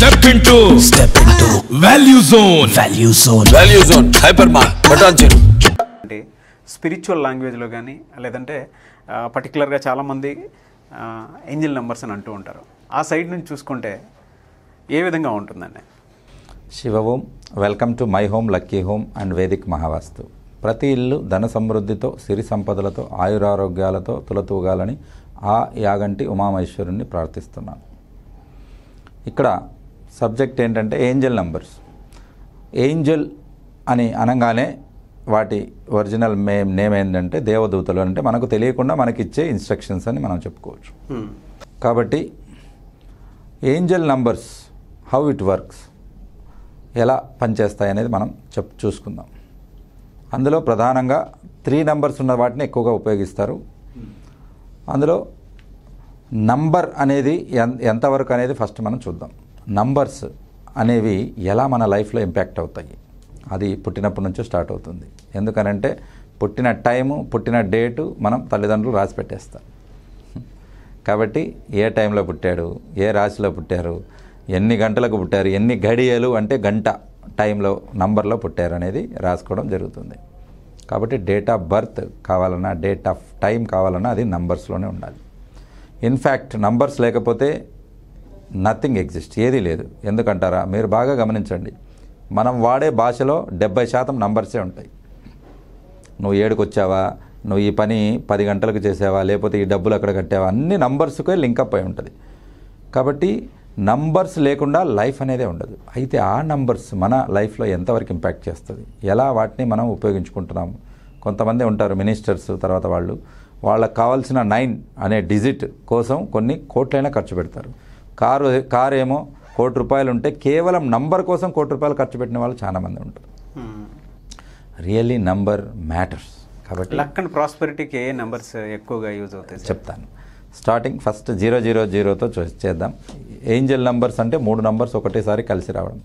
Step into step into value zone value zone value zone hyper మార్ అంటే spiritual లాంగ్వేజ్లో కానీ లేదంటే చాలా మంది ఏంజిల్ నెంబర్స్ అని అంటూ ఉంటారు ఆ సైడ్ నుంచి చూసుకుంటే ఏ విధంగా ఉంటుందండి Shiva Om welcome to my home lucky home and Vedic Mahavastu ప్రతి ఇల్లు ధన సమృద్ధితో సిరి సంపదలతో ఆయురారోగ్యాలతో తులతూగాలని ఆ యాగంటి ఉమామహేశ్వరుణ్ణి ప్రార్థిస్తున్నాను ఇక్కడ సబ్జెక్ట్ ఏంటంటే ఏంజల్ నంబర్స్ ఏంజల్ అని అనగానే వాటి ఒరిజినల్ మేమ్ నేమ్ ఏంటంటే దేవదూతలు అంటే మనకు తెలియకుండా మనకిచ్చే ఇన్స్ట్రక్షన్స్ అని మనం చెప్పుకోవచ్చు hmm. కాబట్టి angel numbers how it works ఎలా పనిచేస్తాయి అనేది మనం చెప్ చూసుకుందాం అందులో ప్రధానంగా త్రీ నంబర్స్ ఉన్న వాటిని ఎక్కువగా ఉపయోగిస్తారు అందులో నంబర్ అనేది ఎంతవరకు అనేది ఫస్ట్ మనం చూద్దాం నంబర్స్ అనేవి ఎలా మన లైఫ్లో ఇంపాక్ట్ అవుతాయి అది పుట్టినప్పటి నుంచో స్టార్ట్ అవుతుంది ఎందుకనంటే పుట్టిన టైము పుట్టిన డేటు మనం తల్లిదండ్రులు రాసి పెట్టేస్తాం కాబట్టి ఏ టైంలో పుట్టాడు ఏ రాశిలో పుట్టారు ఎన్ని గంటలకు పుట్టారు ఎన్ని గడియలు అంటే గంట టైంలో నంబర్లో పుట్టారు అనేది రాసుకోవడం జరుగుతుంది కాబట్టి డేట్ ఆఫ్ బర్త్ కావాలన్నా డేట్ ఆఫ్ టైం కావాలన్నా అది నంబర్స్లోనే ఉండాలి ఇన్ఫ్యాక్ట్ నంబర్స్ లేకపోతే నథింగ్ ఎగ్జిస్ట్ ఏదీ లేదు ఎందుకంటారా మీరు బాగా గమనించండి మనం వాడే భాషలో డెబ్బై శాతం నంబర్సే ఉంటాయి నువ్వు ఏడుకు వచ్చావా నువ్వు ఈ పని పది గంటలకు చేసావా లేకపోతే ఈ డబ్బులు అక్కడ కట్టావా అన్ని నంబర్స్కే లింకప్ అయి ఉంటుంది కాబట్టి నంబర్స్ లేకుండా లైఫ్ అనేదే ఉండదు అయితే ఆ నంబర్స్ మన లైఫ్లో ఎంతవరకు ఇంపాక్ట్ చేస్తుంది ఎలా వాటిని మనం ఉపయోగించుకుంటున్నాము కొంతమంది ఉంటారు మినిస్టర్స్ తర్వాత వాళ్ళు వాళ్ళకు కావాల్సిన నైన్ అనే డిజిట్ కోసం కొన్ని కోట్లైనా ఖర్చు పెడతారు కారు కారు ఏమో కోటి రూపాయలు ఉంటే కేవలం నంబర్ కోసం కోటి రూపాయలు ఖర్చు పెట్టిన వాళ్ళు చాలామంది ఉంటారు రియల్లీ నంబర్ మ్యాటర్స్ కాబట్టి లక్ అండ్ ప్రాస్పెరిటీకి ఏ నెంబర్స్ ఎక్కువగా యూజ్ అవుతాయి చెప్తాను స్టార్టింగ్ ఫస్ట్ జీరో జీరో జీరోతో చేద్దాం ఏంజల్ నంబర్స్ అంటే మూడు నంబర్స్ ఒకటేసారి కలిసి రావడం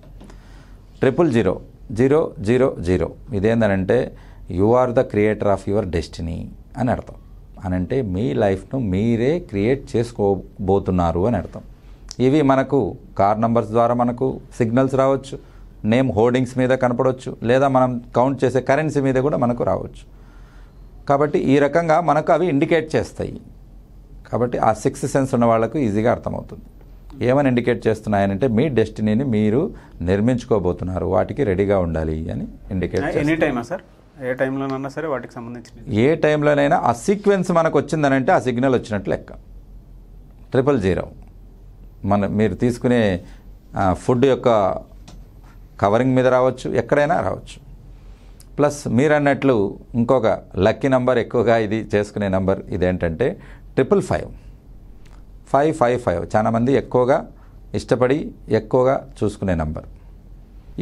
triple zero zero zero zero ఇదేందనంటే you are the creator of your destiny అని అర్థం అనంటే మీ లైఫ్ను మీరే క్రియేట్ చేసుకోబోతున్నారు అని అర్థం ఇవి మనకు కార్ నంబర్స్ ద్వారా మనకు సిగ్నల్స్ రావచ్చు నేమ్ హోర్డింగ్స్ మీద కనపడవచ్చు లేదా మనం కౌంట్ చేసే కరెన్సీ మీద కూడా మనకు రావచ్చు కాబట్టి ఈ రకంగా మనకు అవి ఇండికేట్ చేస్తాయి కాబట్టి ఆ సిక్స్ సెన్స్ ఉన్న వాళ్ళకు ఈజీగా అర్థమవుతుంది ఏమని ఇండికేట్ చేస్తున్నాయనంటే మీ డెస్టినీని మీరు నిర్మించుకోబోతున్నారు వాటికి రెడీగా ఉండాలి అని ఇండికేట్ ఎనీ టైమా సార్ ఏ టైంలోనైనా సరే వాటికి సంబంధించి ఏ టైంలోనైనా ఆ సీక్వెన్స్ మనకు వచ్చిందనంటే ఆ సిగ్నల్ వచ్చినట్లు లెక్క ట్రిపుల్ జీరో మన మీరు తీసుకునే ఫుడ్ యొక్క కవరింగ్ మీద రావచ్చు ఎక్కడైనా రావచ్చు ప్లస్ మీరు అన్నట్లు ఇంకొక లక్కీ నంబర్ ఎక్కువగా ఇది చేసుకునే నంబర్ ఇదేంటంటే triple five five five five చాలామంది ఎక్కువగా ఇష్టపడి ఎక్కువగా చూసుకునే నంబర్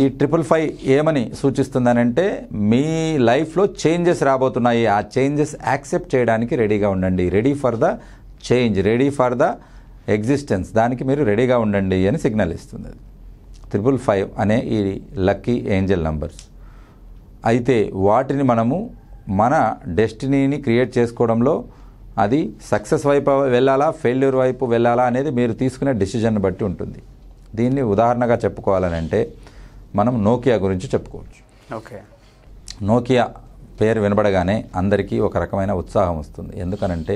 ఈ ట్రిపుల్ ఫైవ్ ఏమని సూచిస్తుందనంటే మీ లైఫ్లో చేంజెస్ రాబోతున్నాయి ఆ చేంజెస్ యాక్సెప్ట్ చేయడానికి రెడీగా ఉండండి ready for the change ready for the existence దానికి మీరు రెడీగా ఉండండి అని సిగ్నల్ ఇస్తుంది అది త్రిపుల్ ఫైవ్ అనే ఈ లక్కీ ఏంజల్ నంబర్స్ అయితే వాటిని మనము మన డెస్టినీని క్రియేట్ చేసుకోవడంలో అది సక్సెస్ వైపు వెళ్ళాలా ఫెయిల్యూర్ వైపు వెళ్ళాలా అనేది మీరు తీసుకునే డెసిజన్ బట్టి ఉంటుంది దీన్ని ఉదాహరణగా చెప్పుకోవాలని అంటే మనం నోకియా గురించి చెప్పుకోవచ్చు ఓకే నోకియా పేరు వినబడగానే అందరికీ ఒక రకమైన ఉత్సాహం వస్తుంది ఎందుకనంటే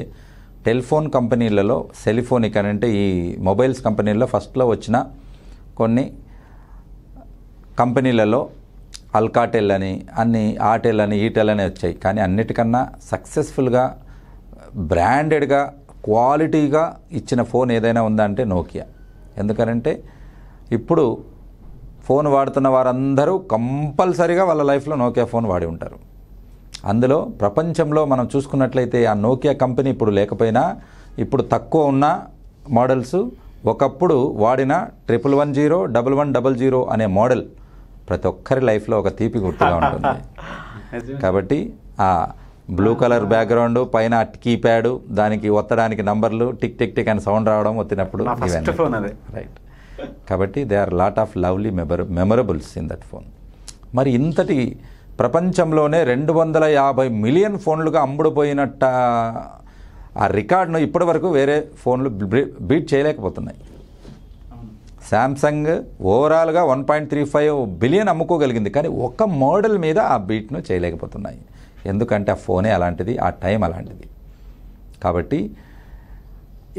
టెలిఫోన్ కంపెనీలలో సెలిఫోనిక్ అని అంటే ఈ మొబైల్స్ కంపెనీల్లో ఫస్ట్లో వచ్చిన కొన్ని కంపెనీలలో అల్కాటెల్ అని అన్ని ఆటెల్ అని ఈటెల్ అని వచ్చాయి కానీ అన్నిటికన్నా సక్సెస్ఫుల్గా బ్రాండెడ్గా క్వాలిటీగా ఇచ్చిన ఫోన్ ఏదైనా ఉందా అంటే నోకియా ఎందుకనంటే ఇప్పుడు ఫోన్ వాడుతున్న వారందరూ కంపల్సరిగా వాళ్ళ లైఫ్లో నోకియా ఫోన్ వాడి ఉంటారు అందులో ప్రపంచంలో మనం చూసుకున్నట్లయితే ఆ నోకియా కంపెనీ ఇప్పుడు లేకపోయినా ఇప్పుడు తక్కువ ఉన్న మోడల్స్ ఒకప్పుడు వాడిన triple one zero double one double zero అనే మోడల్ ప్రతి ఒక్కరి లైఫ్లో ఒక తీపి గుర్తుగా ఉంటుంది కాబట్టి ఆ బ్లూ కలర్ బ్యాక్గ్రౌండ్ పైన కీప్యాడ్ దానికి ఒత్తడానికి నంబర్లు టిక్ టిక్ టిక్ అని సౌండ్ రావడం ఒత్తినప్పుడు రైట్ కాబట్టి they are lot of lovely memor memorables in that phone మరి ఇంతటి ప్రపంచంలోనే రెండు వందల యాభై మిలియన్ ఫోన్లుగా అమ్ముడుపోయినట్ట ఆ రికార్డును ఇప్పటి వరకు వేరే ఫోన్లు బీట్ చేయలేకపోతున్నాయి శాంసంగ్ ఓవరాల్గా one point three five billion అమ్ముకోగలిగింది కానీ ఒక్క మోడల్ మీద ఆ బీట్ను చేయలేకపోతున్నాయి ఎందుకంటే ఆ ఫోనే అలాంటిది ఆ టైం అలాంటిది కాబట్టి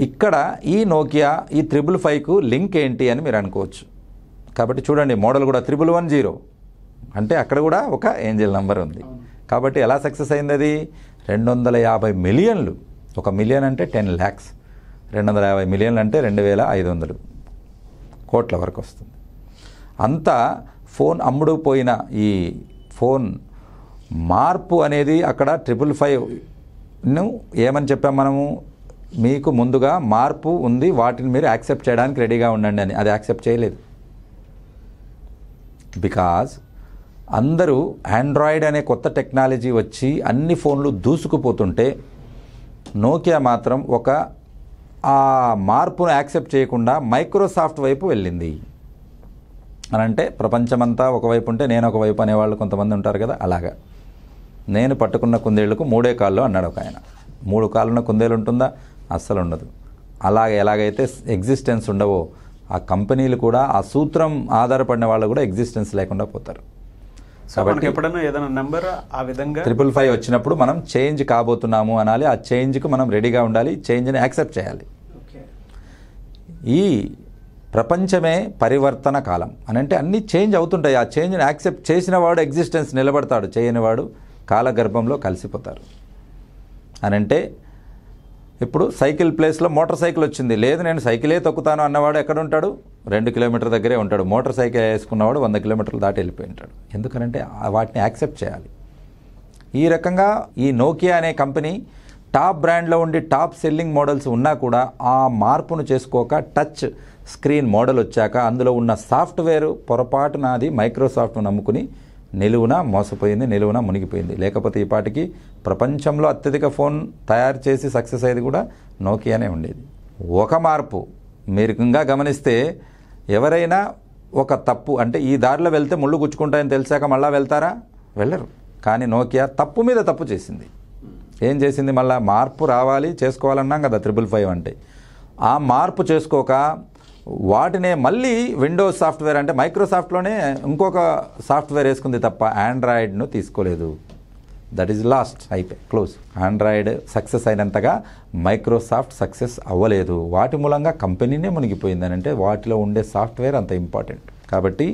ఇక్కడ ఈ నోకియా ఈ త్రిబుల్ ఫైవ్కు లింక్ ఏంటి అని మీరు అనుకోవచ్చు కాబట్టి చూడండి మోడల్ కూడా త్రిబుల్ వన్ జీరో అంటే అక్కడ కూడా ఒక ఏంజిల్ నంబర్ ఉంది కాబట్టి ఎలా సక్సెస్ అయింది అది రెండు వందల యాభై మిలియన్లు ఒక మిలియన్ అంటే టెన్ ల్యాక్స్ రెండు వందల యాభై మిలియన్లు అంటే రెండు వేల ఐదు వందలు కోట్ల వరకు వస్తుంది అంతా ఫోన్ అమ్ముడు పోయిన ఈ ఫోన్ మార్పు అనేది అక్కడ ట్రిపుల్ ఫైవ్ను ఏమని చెప్పాం మనము మీకు ముందుగా మార్పు ఉంది వాటిని మీరు యాక్సెప్ట్ చేయడానికి రెడీగా ఉండండి అని అది యాక్సెప్ట్ చేయలేదు బికాజ్ అందరూ ఆండ్రాయిడ్ అనే కొత్త టెక్నాలజీ వచ్చి అన్ని ఫోన్లు దూసుకుపోతుంటే నోకియా మాత్రం ఒక ఆ మార్పును యాక్సెప్ట్ చేయకుండా మైక్రోసాఫ్ట్ వైపు వెళ్ళింది అని అంటే ప్రపంచమంతా ఒకవైపు ఉంటే నేను ఒకవైపు అనేవాళ్ళు కొంతమంది ఉంటారు కదా అలాగా నేను పట్టుకున్న కుందేళ్లకు మూడే కాళ్ళు అన్నాడు ఒక ఆయన మూడు కాళ్ళున్న కుందేలు ఉంటుందా అస్సలు ఉండదు అలాగే ఎలాగైతే ఎగ్జిస్టెన్స్ ఉండవో ఆ కంపెనీలు కూడా ఆ సూత్రం ఆధారపడిన వాళ్ళు కూడా ఎగ్జిస్టెన్స్ లేకుండా పోతారు కాబట్టి ఎప్పుడైనా ఏదైనా నెంబర్ ఆ విధంగా ట్రిపుల్ ఫైవ్ వచ్చినప్పుడు మనం చేంజ్ కాబోతున్నాము అనాలి ఆ చేంజ్కి మనం రెడీగా ఉండాలి చేంజ్ని యాక్సెప్ట్ చేయాలి ఈ ప్రపంచమే పరివర్తన కాలం అని అంటే అన్నీ చేంజ్ అవుతుంటాయి ఆ చేంజ్ని యాక్సెప్ట్ చేసిన వాడు ఎగ్జిస్టెన్స్ నిలబడతాడు చేయనివాడు కాలగర్భంలో కలిసిపోతారు అని అంటే ఇప్పుడు సైకిల్ ప్లేస్లో మోటార్ సైకిల్ వచ్చింది లేదు నేను సైకిలే తొక్కుతాను అన్నవాడు ఎక్కడుంటాడు రెండు కిలోమీటర్ దగ్గరే ఉంటాడు మోటార్ సైకిల్ వేసుకున్నవాడు వంద కిలోమీటర్లు దాటి వెళ్ళిపోయి ఉంటాడు ఎందుకనంటే వాటిని యాక్సెప్ట్ చేయాలి ఈ రకంగా ఈ నోకియా అనే కంపెనీ టాప్ బ్రాండ్లో ఉండి టాప్ సెల్లింగ్ మోడల్స్ ఉన్నా కూడా ఆ మార్పును చేసుకోక టచ్ స్క్రీన్ మోడల్ వచ్చాక అందులో ఉన్న సాఫ్ట్వేర్ పొరపాటు నాది మైక్రోసాఫ్ట్ను నమ్ముకుని నిలువున మోసపోయింది నిలువున మునిగిపోయింది లేకపోతే ఈ పాటికి ప్రపంచంలో అత్యధిక ఫోన్ తయారు చేసి సక్సెస్ అయ్యేది కూడా నోకియానే ఉండేది ఒక మార్పు మీరు ఇంకా గమనిస్తే ఎవరైనా ఒక తప్పు అంటే ఈ దారిలో వెళ్తే ముళ్ళు గుచ్చుకుంటాయని తెలిసాక మళ్ళా వెళ్తారా వెళ్ళరు కానీ నోకియా తప్పు మీద తప్పు చేసింది ఏం చేసింది మళ్ళీ మార్పు రావాలి చేసుకోవాలన్నాం కదా త్రిబుల్ ఫైవ్ అంటే ఆ మార్పు చేసుకోక వాటినే మళ్ళీ విండోస్ సాఫ్ట్వేర్ అంటే మైక్రోసాఫ్ట్లోనే ఇంకొక సాఫ్ట్వేర్ వేసుకుంది తప్ప ఆండ్రాయిడ్ను తీసుకోలేదు దట్ ఈస్ లాస్ట్ అయిపోయి క్లోజ్ ఆండ్రాయిడ్ సక్సెస్ అయినంతగా మైక్రోసాఫ్ట్ సక్సెస్ అవ్వలేదు వాటి మూలంగా కంపెనీనే మునిగిపోయిందని అంటే వాటిలో ఉండే సాఫ్ట్వేర్ అంత ఇంపార్టెంట్ కాబట్టి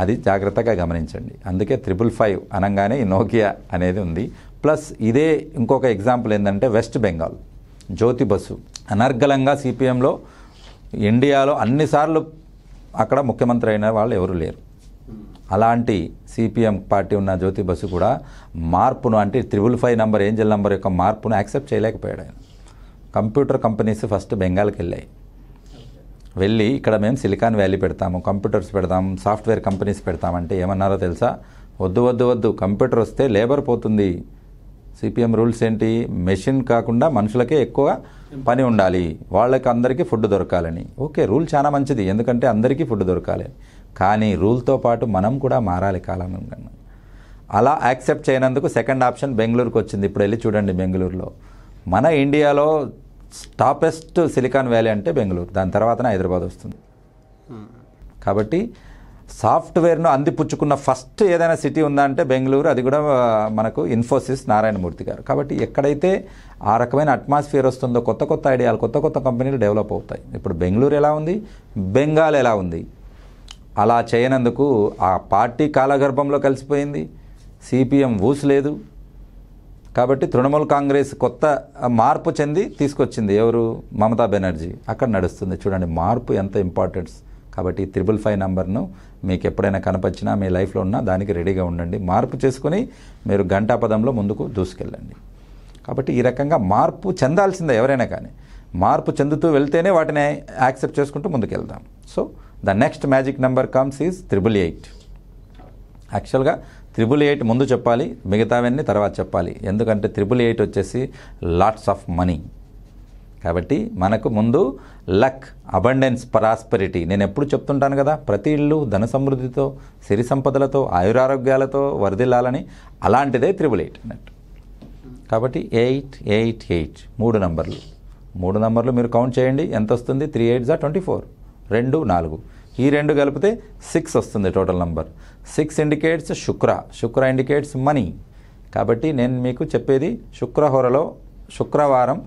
అది జాగ్రత్తగా గమనించండి అందుకే త్రిపుల్ ఫైవ్ అనగానే నోకియా అనేది ఉంది ప్లస్ ఇదే ఇంకొక ఎగ్జాంపుల్ ఏంటంటే వెస్ట్ బెంగాల్ జ్యోతి బస్సు అనర్గళంగా సిపిఎంలో ఇండియాలో అన్నిసార్లు అక్కడ ముఖ్యమంత్రి అయిన వాళ్ళు ఎవరు లేరు అలాంటి సిపిఎం పార్టీ ఉన్న జ్యోతి బస్సు కూడా మార్పును అంటే triple five number angel number యొక్క మార్పును యాక్సెప్ట్ చేయలేకపోయాడు ఆయన కంప్యూటర్ కంపెనీస్ ఫస్ట్ బెంగాల్కి వెళ్ళాయి వెళ్ళి ఇక్కడ మేము సిలికాన్ వ్యాలీ పెడతాము కంప్యూటర్స్ పెడతాం సాఫ్ట్వేర్ కంపెనీస్ పెడతామంటే ఏమన్నారో తెలుసా వద్దు వద్దు వద్దు కంప్యూటర్ వస్తే లేబర్ పోతుంది సిపిఎం రూల్స్ ఏంటి మెషిన్ కాకుండా మనుషులకే ఎక్కువ పని ఉండాలి వాళ్ళకి అందరికీ ఫుడ్ దొరకాలని ఓకే రూల్ చాలా మంచిది ఎందుకంటే అందరికీ ఫుడ్ దొరకాలి కానీ రూల్తో పాటు మనం కూడా మారాలి కాలం అలా యాక్సెప్ట్ చేయనందుకు సెకండ్ ఆప్షన్ బెంగళూరుకు వచ్చింది ఇప్పుడు వెళ్ళి చూడండి బెంగళూరులో మన ఇండియాలో టాపెస్ట్ సిలికాన్ వ్యాలీ అంటే బెంగళూరు దాని తర్వాతనే హైదరాబాద్ వస్తుంది కాబట్టి సాఫ్ట్వేర్ను అందిపుచ్చుకున్న ఫస్ట్ ఏదైనా సిటీ ఉందా అంటే బెంగళూరు అది కూడా మనకు ఇన్ఫోసిస్ నారాయణమూర్తి గారు కాబట్టి ఎక్కడైతే ఆ రకమైన అట్మాస్ఫియర్ వస్తుందో కొత్త కొత్త ఐడియాలు కొత్త కొత్త కంపెనీలు డెవలప్ అవుతాయి ఇప్పుడు బెంగళూరు ఎలా ఉంది బెంగాల్ ఎలా ఉంది అలా చేయనందుకు ఆ పార్టీ కాలగర్భంలో కలిసిపోయింది సిపిఎం ఊసలేదు కాబట్టి తృణమూల్ కాంగ్రెస్ కొత్త మార్పు చెంది తీసుకొచ్చింది ఎవరు మమతా బెనర్జీ అక్కడ నడుస్తుంది చూడండి మార్పు ఎంత ఇంపార్టెంట్స్ కాబట్టి త్రిబుల్ ఫైవ్ నెంబర్ను మీకు ఎప్పుడైనా కనపచ్చినా మీ లైఫ్లో ఉన్నా దానికి రెడీగా ఉండండి మార్పు చేసుకుని మీరు గంటా పదంలో ముందుకు దూసుకెళ్ళండి కాబట్టి ఈ రకంగా మార్పు చెందాల్సిందే ఎవరైనా కానీ మార్పు చెందుతూ వెళ్తేనే వాటిని యాక్సెప్ట్ చేసుకుంటూ ముందుకెళ్దాం so the next magic number comes is triple eight యాక్చువల్గా త్రిబుల్ ఎయిట్ ముందు చెప్పాలి మిగతావన్నీ తర్వాత చెప్పాలి ఎందుకంటే త్రిబుల్ ఎయిట్ వచ్చేసి లాట్స్ ఆఫ్ మనీ కాబట్టి మనకు ముందు లక్ అబండెన్స్ పరాస్పెరిటీ నేను ఎప్పుడు చెప్తుంటాను కదా ప్రతి ఇల్లు ధన సమృద్ధితో సిరి సంపదలతో ఆయురారోగ్యాలతో వరదిల్లాలని అలాంటిదే త్రిబుల్ ఎయిట్ అన్నట్టు కాబట్టి ఎయిట్ ఎయిట్ ఎయిట్ మూడు నంబర్లు మూడు నంబర్లు మీరు కౌంట్ చేయండి ఎంత వస్తుంది త్రీ ఎయిట్ జా ట్వంటీ ఫోర్ రెండు నాలుగు ఈ రెండు కలిపితే సిక్స్ వస్తుంది టోటల్ నంబర్ సిక్స్ ఇండికేట్స్ శుక్ర శుక్ర ఇండికేట్స్ మనీ కాబట్టి నేను మీకు చెప్పేది శుక్రహోరలో శుక్రవారం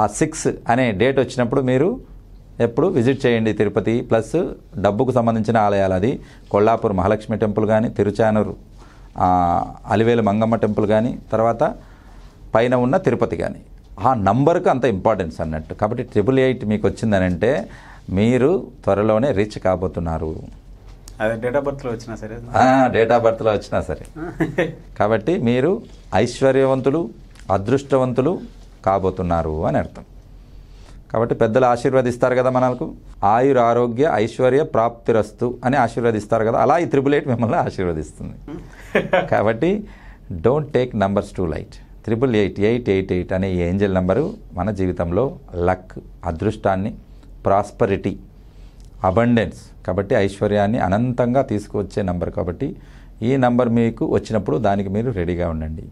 ఆ సిక్స్ అనే డేట్ వచ్చినప్పుడు మీరు ఎప్పుడు విజిట్ చేయండి తిరుపతి ప్లస్ డబ్బుకు సంబంధించిన ఆలయాలు అది కొల్లాపూర్ మహాలక్ష్మి టెంపుల్ కానీ తిరుచానూరు అలివేలు మంగమ్మ టెంపుల్ కానీ తర్వాత పైన ఉన్న తిరుపతి కానీ ఆ నంబర్కు అంత ఇంపార్టెన్స్ అన్నట్టు కాబట్టి ట్రిపుల్ ఎయిట్ మీకు వచ్చిందనంటే మీరు త్వరలోనే రిచ్ కాబోతున్నారు డేట్ ఆఫ్ బర్త్లో వచ్చినా సరే డేట్ ఆఫ్ బర్త్లో వచ్చినా సరే కాబట్టి మీరు ఐశ్వర్యవంతులు అదృష్టవంతులు కాబోతున్నారు అని అర్థం కాబట్టి పెద్దలు ఆశీర్వదిస్తారు కదా మనకు ఆయుర ఆరోగ్య ఐశ్వర్య ప్రాప్తిరస్తు అని ఆశీర్వదిస్తారు కదా అలా ఈ త్రిబుల్ ఎయిట్ మిమ్మల్ని ఆశీర్వదిస్తుంది కాబట్టి don't take numbers too light triple eight eight eight eight అనే ఏంజల్ నెంబరు మన జీవితంలో లక్ అదృష్టాన్ని ప్రాస్పరిటీ అబండెన్స్ కాబట్టి ఐశ్వర్యాన్ని అనంతంగా తీసుకువచ్చే నంబర్ కాబట్టి ఈ నంబర్ మీకు వచ్చినప్పుడు దానికి మీరు రెడీగా ఉండండి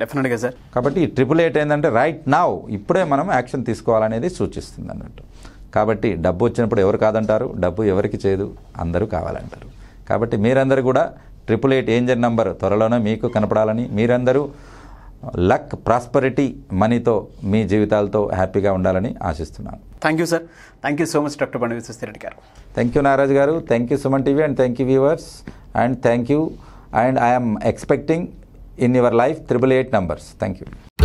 డెఫినెట్గా సార్ కాబట్టి ఈ ట్రిపుల్ ఎయిట్ ఏంటంటే రైట్ నావ్ ఇప్పుడే మనం యాక్షన్ తీసుకోవాలనేది సూచిస్తుంది అన్నట్టు కాబట్టి డబ్బు వచ్చినప్పుడు ఎవరు కాదంటారు డబ్బు ఎవరికి చేయదు అందరూ కావాలంటారు కాబట్టి మీరందరూ కూడా ట్రిపుల్ ఎయిట్ ఏంజర్ నంబర్ త్వరలోనే మీకు కనపడాలని మీరందరూ లక్ ప్రాస్పరిటీ మనీతో మీ జీవితాలతో హ్యాపీగా ఉండాలని ఆశిస్తున్నాను thank you sir thank you so much doctor Bandi Vishwasthireddy గారు థ్యాంక్ యూ నారాజ్ గారు thank you Suman TV and thank you viewers and thank you and I'm expecting in your life triple eight numbers thank you